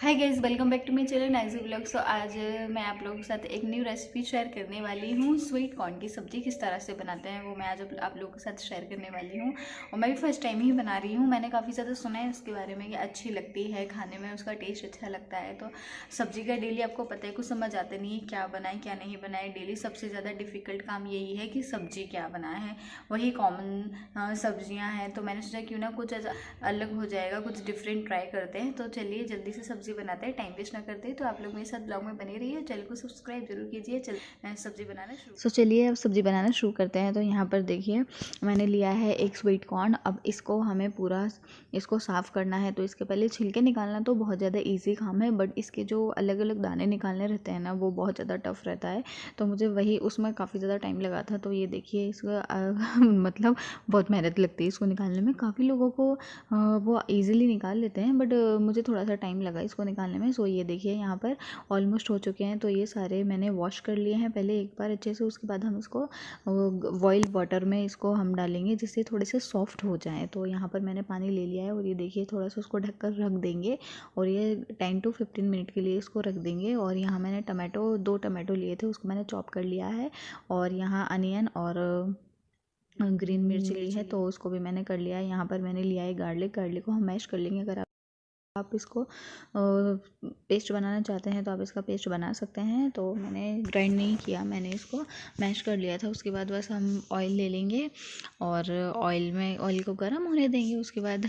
hi guys welcome back to my channel नाइजी blog so आज मैं आप लोगों के साथ एक न्यू रेसिपी शेयर करने वाली हूँ स्वीट कॉर्न की सब्ज़ी किस तरह से बनाते हैं वो मैं आज आप लोगों के साथ शेयर करने वाली हूँ और मैं भी फर्स्ट टाइम ही बना रही हूँ मैंने काफ़ी ज़्यादा सुना है इसके बारे में कि अच्छी लगती है खाने में उसका टेस्ट अच्छा लगता है तो सब्ज़ी का डेली आपको पता है कुछ समझ आता नहीं है क्या बनाए क्या नहीं बनाए डेली सबसे ज़्यादा डिफ़िकल्ट काम यही है कि सब्ज़ी क्या बनाए हैं वही कॉमन सब्ज़ियाँ हैं तो मैंने सोचा क्यों ना कुछ अलग हो जाएगा कुछ डिफरेंट ट्राई करते हैं तो चलिए जल्दी से सब्ज़ी सब्जी बनाते हैं टाइम वेस्ट ना करते तो आप लोग मेरे साथ ब्लॉग में बने रहिए चैनल को सब्सक्राइब जरूर कीजिए चल सब्जी बनाना सो so, चलिए अब सब्जी बनाना शुरू करते हैं तो यहाँ पर देखिए मैंने लिया है एक स्वीट कॉर्न अब इसको हमें पूरा इसको साफ़ करना है तो इसके पहले छिलके निकालना तो बहुत ज़्यादा ईजी काम है बट इसके जो अलग अलग दाने निकालने रहते हैं ना वो बहुत ज़्यादा टफ रहता है तो मुझे वही उसमें काफ़ी ज़्यादा टाइम लगा था तो ये देखिए इसका मतलब बहुत मेहनत लगती है इसको निकालने में काफ़ी लोगों को वो ईजिली निकाल लेते हैं बट मुझे थोड़ा सा टाइम लगा इसको उसको निकालने में सो ये देखिए यहाँ पर ऑलमोस्ट हो चुके हैं तो ये सारे मैंने वॉश कर लिए हैं पहले एक बार अच्छे से उसके बाद हम इसको बॉइल्ड वाटर में इसको हम डालेंगे जिससे थोड़े से सॉफ्ट हो जाए तो यहाँ पर मैंने पानी ले लिया है और ये देखिए थोड़ा सा उसको ढक कर रख देंगे और ये टेन टू फिफ्टीन मिनट के लिए इसको रख देंगे और यहाँ मैंने टमाटो दो टमाटो लिए थे उसको मैंने चॉप कर लिया है और यहाँ अनियन और ग्रीन मिर्च हम्म, ली है तो उसको भी मैंने कर लिया है यहाँ पर मैंने लिया है गार्लिक गार्लिक को हम मैश कर लेंगे अगर आप इसको पेस्ट बनाना चाहते हैं तो आप इसका पेस्ट बना सकते हैं तो मैंने ग्राइंड नहीं किया मैंने इसको मैश कर लिया था उसके बाद बस हम ऑयल ले लेंगे और ऑयल में ऑयल को गर्म होने देंगे उसके बाद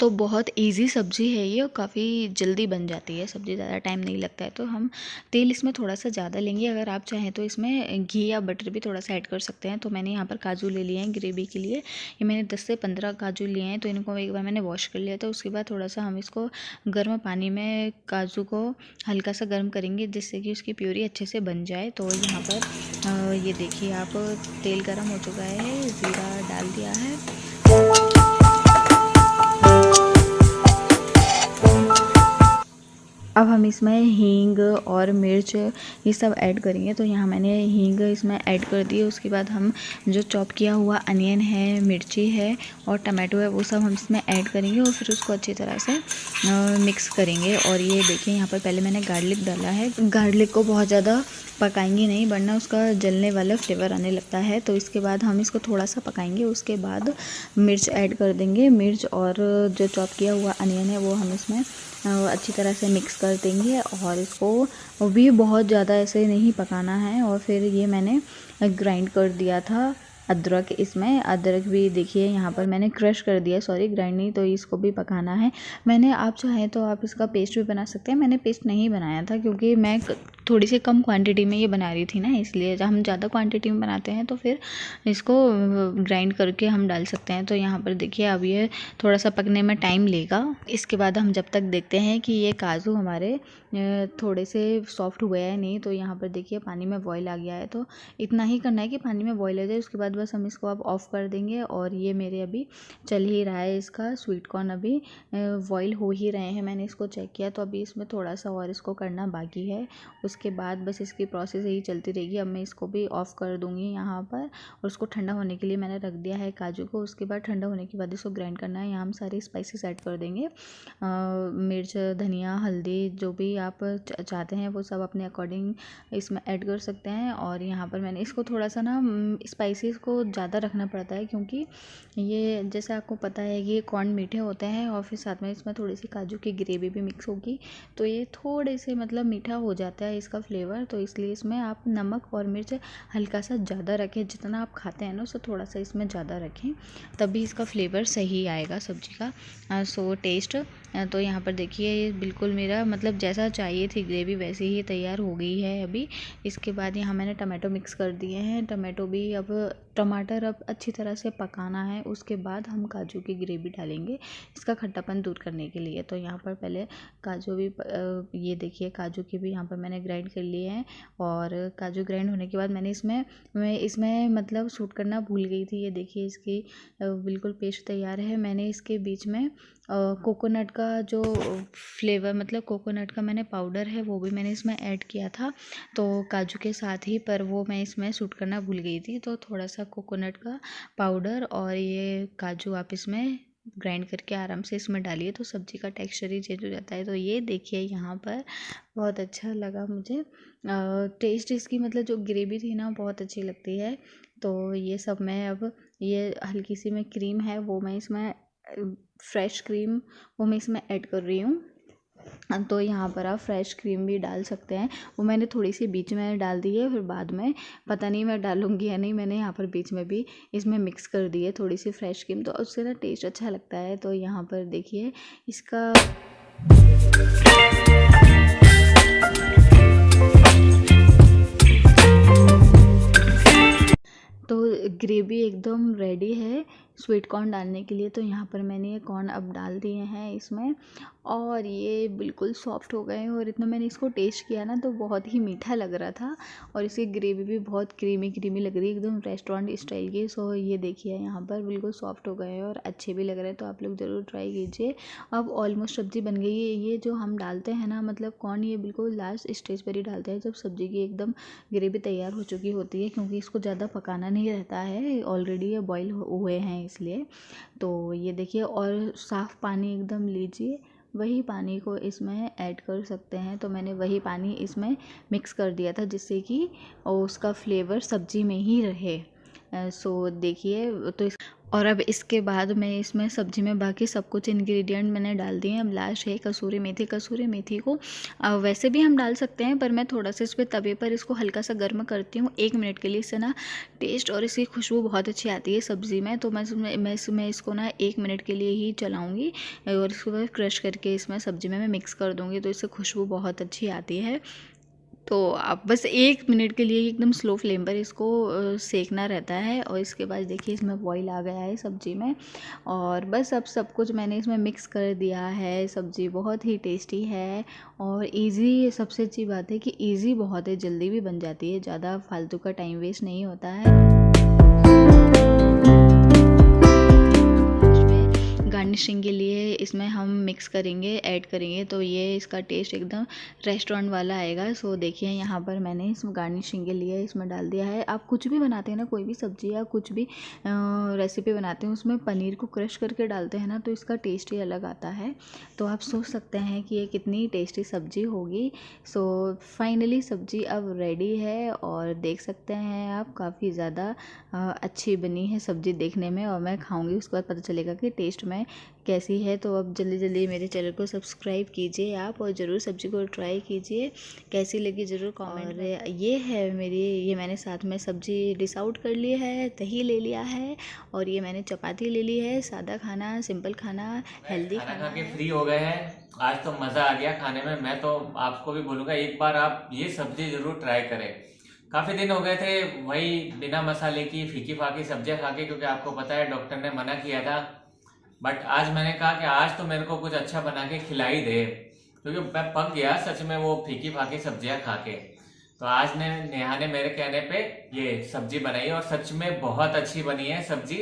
तो बहुत ईजी सब्ज़ी है ये और काफ़ी जल्दी बन जाती है सब्ज़ी ज़्यादा टाइम नहीं लगता है तो हम तेल इसमें थोड़ा सा ज़्यादा लेंगे अगर आप चाहें तो इसमें घी या बटर भी थोड़ा सा ऐड कर सकते हैं तो मैंने यहाँ पर काजू ले लिए हैं ग्रेवी के लिए ये मैंने दस से पंद्रह काजू लिए हैं तो इनको एक बार मैंने वॉश कर लिया था उसके बाद थोड़ा सा हम इसको गर्म पानी में काजू को हल्का सा गर्म करेंगे जिससे कि उसकी प्योरी अच्छे से बन जाए तो यहाँ पर ये देखिए आप तेल गर्म हो चुका है ज़ीरा डाल दिया है अब हम इसमें हींग और मिर्च ये सब ऐड करेंगे तो यहाँ मैंने हींग इसमें ऐड कर दी उसके बाद हम जो चॉप किया हुआ अनियन है मिर्ची है और टमाटो है वो सब हम इसमें ऐड करेंगे और फिर उसको अच्छी तरह से मिक्स करेंगे और ये देखिए यहाँ पर पहले मैंने गार्लिक डाला है गार्लिक को बहुत ज़्यादा पकाएंगे नहीं वरना उसका जलने वाला फ्लेवर आने लगता है तो इसके बाद हम इसको थोड़ा सा पकाएंगे उसके बाद मिर्च ऐड कर देंगे मिर्च और जो चॉप किया हुआ अनियन है वो हम इसमें अच्छी तरह से मिक्स कर देंगे और इसको भी बहुत ज़्यादा ऐसे नहीं पकाना है और फिर ये मैंने ग्राइंड कर दिया था अदरक इसमें अदरक भी देखिए यहाँ पर मैंने क्रश कर दिया सॉरी ग्राइंड नहीं तो इसको भी पकाना है मैंने आप चाहें तो आप इसका पेस्ट भी बना सकते हैं मैंने पेस्ट नहीं बनाया था क्योंकि मैं थोड़ी सी कम क्वांटिटी में ये बना रही थी ना इसलिए जब हम ज़्यादा क्वांटिटी में बनाते हैं तो फिर इसको ग्राइंड करके हम डाल सकते हैं तो यहाँ पर देखिए अब ये थोड़ा सा पकने में टाइम लेगा इसके बाद हम जब तक देखते हैं कि ये काजू हमारे थोड़े से सॉफ्ट हुए हैं नहीं तो यहाँ पर देखिए पानी में बॉयल आ गया है तो इतना ही करना है कि पानी में बॉयल आ जाए उसके बाद बस हम इसको अब ऑफ़ कर देंगे और ये मेरे अभी चल ही रहा है इसका स्वीट कॉर्न अभी बॉयल हो ही रहे हैं मैंने इसको चेक किया तो अभी इसमें थोड़ा सा और इसको करना बाकी है उस इसके बाद बस इसकी प्रोसेस यही चलती रहेगी अब मैं इसको भी ऑफ़ कर दूँगी यहाँ पर और उसको ठंडा होने के लिए मैंने रख दिया है काजू को उसके बाद ठंडा होने के बाद इसको ग्राइंड करना है यहाँ हम सारे स्पाइसेस ऐड कर देंगे मिर्च धनिया हल्दी जो भी आप चाहते हैं वो सब अपने अकॉर्डिंग इसमें ऐड कर सकते हैं और यहाँ पर मैंने इसको थोड़ा सा ना स्पाइसिस को ज़्यादा रखना पड़ता है क्योंकि ये जैसे आपको पता है ये कॉर्न मीठे होते हैं और फिर साथ में इसमें थोड़ी सी काजू की ग्रेवी भी मिक्स होगी तो ये थोड़े से मतलब मीठा हो जाता है इस इसका फ्लेवर तो इसलिए इसमें आप नमक और मिर्च हल्का सा ज़्यादा रखें जितना आप खाते हैं ना उससे थोड़ा सा इसमें ज़्यादा रखें तभी इसका फ्लेवर सही आएगा सब्जी का सो टेस्ट तो यहाँ पर देखिए ये बिल्कुल मेरा मतलब जैसा चाहिए थी ग्रेवी वैसी ही तैयार हो गई है अभी इसके बाद यहाँ मैंने टमाटो मिक्स कर दिए हैं टमाटो भी अब टमाटर अब अच्छी तरह से पकाना है उसके बाद हम काजू की ग्रेवी डालेंगे इसका खट्टापन दूर करने के लिए तो यहाँ पर पहले काजू भी ये देखिए काजू की भी यहाँ पर मैंने ग्राइंड कर लिए हैं और काजू ग्राइंड होने के बाद मैंने इसमें मैं इसमें मतलब सूट करना भूल गई थी ये देखिए इसकी बिल्कुल पेस्ट तैयार है मैंने इसके बीच में कोकोनट का जो फ्लेवर मतलब कोकोनट का मैंने पाउडर है वो भी मैंने इसमें ऐड किया था तो काजू के साथ ही पर वो मैं इसमें सूट करना भूल गई थी तो थोड़ा सा कोकोनट का पाउडर और ये काजू आप इसमें ग्राइंड करके आराम से इसमें डालिए तो सब्ज़ी का टेक्सचर ही चेंज हो जाता है तो ये देखिए यहाँ पर बहुत अच्छा लगा मुझे टेस्ट इसकी मतलब जो ग्रेवी थी ना बहुत अच्छी लगती है तो ये सब मैं अब ये हल्की सी में क्रीम है वो मैं इसमें फ्रेश क्रीम वो मैं इसमें ऐड कर रही हूँ तो यहाँ पर आप फ्रेश क्रीम भी डाल सकते हैं वो मैंने थोड़ी सी बीच में डाल दी है फिर बाद में पता नहीं मैं डालूँगी या नहीं मैंने यहाँ पर बीच में भी इसमें मिक्स कर दी है थोड़ी सी फ्रेश क्रीम तो उससे ना टेस्ट अच्छा लगता है तो यहाँ पर देखिए इसका तो ग्रेवी एकदम रेडी है स्वीट कॉर्न डालने के लिए तो यहाँ पर मैंने ये कॉर्न अब डाल दिए हैं इसमें और ये बिल्कुल सॉफ्ट हो गए और इतना मैंने इसको टेस्ट किया ना तो बहुत ही मीठा लग रहा था और इसकी ग्रेवी भी बहुत क्रीमी क्रीमी लग रही है एकदम रेस्टोरेंट स्टाइल की सो ये देखिए यहाँ पर बिल्कुल सॉफ्ट हो गए हैं और अच्छे भी लग रहे हैं तो आप लोग ज़रूर ट्राई कीजिए अब ऑलमोस्ट सब्ज़ी बन गई है ये जो हम डालते हैं ना मतलब कौन ये बिल्कुल लास्ट स्टेज पर ही डालते हैं जब सब्ज़ी की एकदम ग्रेवी तैयार हो चुकी होती है क्योंकि इसको ज़्यादा पकाना नहीं रहता है ऑलरेडी ये बॉयल हुए हैं इसलिए तो ये देखिए और साफ़ पानी एकदम लीजिए वही पानी को इसमें ऐड कर सकते हैं तो मैंने वही पानी इसमें मिक्स कर दिया था जिससे कि उसका फ्लेवर सब्ज़ी में ही रहे सो देखिए तो इस और अब इसके बाद मैं इसमें सब्ज़ी में बाकी सब कुछ इंग्रेडिएंट मैंने डाल दिए हैं अब लास्ट है कसूरी मेथी कसूरी मेथी को वैसे भी हम डाल सकते हैं पर मैं थोड़ा सा इस पर तवे पर इसको हल्का सा गर्म करती हूँ एक मिनट के लिए इससे ना टेस्ट और इसकी खुशबू बहुत अच्छी आती है सब्ज़ी में तो मैं मैं इसमें इसको ना एक मिनट के लिए ही चलाऊँगी और इसको क्रश करके इसमें सब्ज़ी में मैं मिक्स कर दूँगी तो इससे खुशबू बहुत अच्छी आती है तो आप बस एक मिनट के लिए एकदम स्लो फ्लेम पर इसको सेकना रहता है और इसके बाद देखिए इसमें बॉईल आ गया है सब्ज़ी में और बस अब सब कुछ मैंने इसमें मिक्स कर दिया है सब्ज़ी बहुत ही टेस्टी है और इजी सबसे अच्छी बात है कि इजी बहुत है जल्दी भी बन जाती है ज़्यादा फालतू का टाइम वेस्ट नहीं होता है गार्निशिंग के लिए इसमें हम मिक्स करेंगे ऐड करेंगे तो ये इसका टेस्ट एकदम रेस्टोरेंट वाला आएगा सो देखिए यहाँ पर मैंने इस गार्निशिंग के लिए इसमें डाल दिया है आप कुछ भी बनाते हैं ना कोई भी सब्ज़ी या कुछ भी रेसिपी बनाते हैं उसमें पनीर को क्रश करके डालते हैं ना तो इसका टेस्ट ही अलग आता है तो आप सोच सकते हैं कि ये कितनी टेस्टी सब्ज़ी होगी सो फाइनली सब्ज़ी अब रेडी है और देख सकते हैं आप काफ़ी ज़्यादा अच्छी बनी है सब्ज़ी देखने में और मैं खाऊंगी उसके बाद पता चलेगा कि टेस्ट में कैसी है तो अब जल्दी जल्दी मेरे चैनल को सब्सक्राइब कीजिए आप और ज़रूर सब्ज़ी को ट्राई कीजिए कैसी लगी ज़रूर कमेंट और ये है मेरी ये मैंने साथ में सब्ज़ी डिस आउट कर ली है दही ले लिया है और ये मैंने चपाती ले ली है सादा खाना सिंपल खाना हेल्दी खाना, खाना खा फ्री हो गए हैं आज तो मज़ा आ गया खाने में मैं तो आपको भी बोलूँगा एक बार आप ये सब्ज़ी ज़रूर ट्राई करें काफ़ी दिन हो गए थे वही बिना मसाले की फीकी फाकी सब्जियां खा के क्योंकि आपको पता है डॉक्टर ने मना किया था बट आज मैंने कहा कि आज तो मेरे को कुछ अच्छा बना के खिलाई दे क्योंकि मैं पक गया सच में वो फीकी फाकी सब्जियां खा के तो आज ने नेहा ने मेरे कहने पे ये सब्जी बनाई और सच में बहुत अच्छी बनी है सब्जी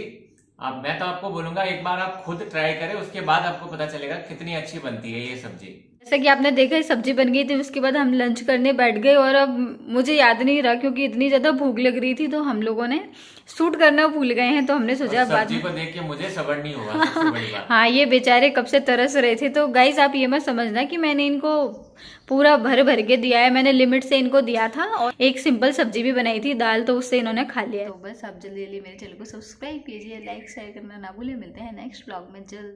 अब मैं तो आपको बोलूंगा एक बार आप खुद ट्राई करें उसके बाद आपको पता चलेगा कितनी अच्छी बनती है ये सब्जी जैसा कि आपने देखा सब्जी बन गई थी उसके बाद हम लंच करने बैठ गए और अब मुझे याद नहीं रहा क्योंकि इतनी ज्यादा भूख लग रही थी तो हम लोगों ने सूट करना भूल गए हैं तो हमने सोचा बाद देख के मुझे सबर नहीं हुआ हाँ ये बेचारे कब से तरस रहे थे तो गाइज आप ये मत समझना कि मैंने इनको पूरा भर भर के दिया है मैंने लिमिट से इनको दिया था और एक सिंपल सब्जी भी बनाई थी दाल तो उससे इन्होंने खा लिया तो बस आप जल्दी जल्दी मेरे चैनल को सब्सक्राइब कीजिए लाइक शेयर करना ना भूले मिलते हैं नेक्स्ट ब्लॉग में जल्द